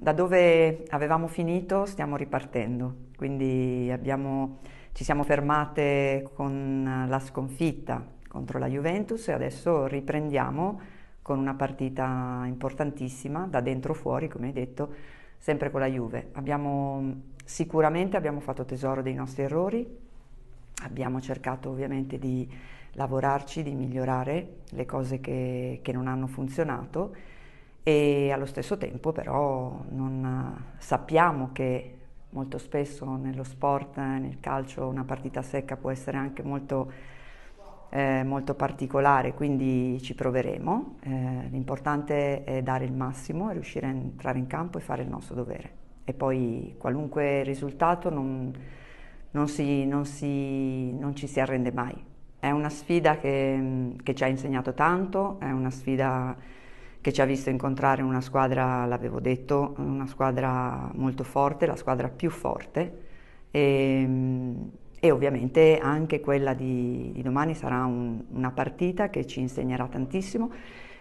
Da dove avevamo finito stiamo ripartendo, quindi abbiamo, ci siamo fermate con la sconfitta contro la Juventus e adesso riprendiamo con una partita importantissima da dentro fuori, come hai detto, sempre con la Juve. Abbiamo, sicuramente abbiamo fatto tesoro dei nostri errori, abbiamo cercato ovviamente di lavorarci, di migliorare le cose che, che non hanno funzionato e allo stesso tempo però non eh, sappiamo che molto spesso nello sport, nel calcio, una partita secca può essere anche molto, eh, molto particolare, quindi ci proveremo. Eh, l'importante è dare il massimo, riuscire a entrare in campo e fare il nostro dovere. E poi qualunque risultato non, non, si, non, si, non ci si arrende mai. È una sfida che, che ci ha insegnato tanto, è una sfida che ci ha visto incontrare una squadra, l'avevo detto, una squadra molto forte, la squadra più forte e, ehm, e ovviamente anche quella di, di domani sarà un, una partita che ci insegnerà tantissimo.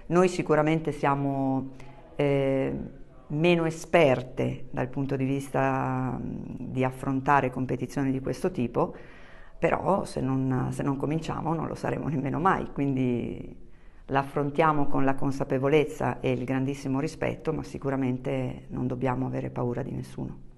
Noi sicuramente siamo eh, meno esperte dal punto di vista di affrontare competizioni di questo tipo, però se non, se non cominciamo non lo saremo nemmeno mai, quindi l'affrontiamo con la consapevolezza e il grandissimo rispetto, ma sicuramente non dobbiamo avere paura di nessuno.